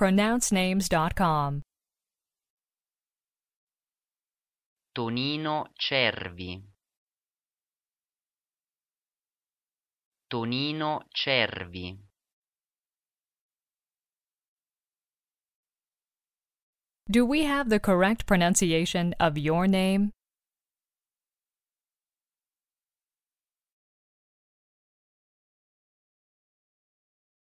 pronouncenames.com. Tonino Cervi. Tonino Cervi. Do we have the correct pronunciation of your name?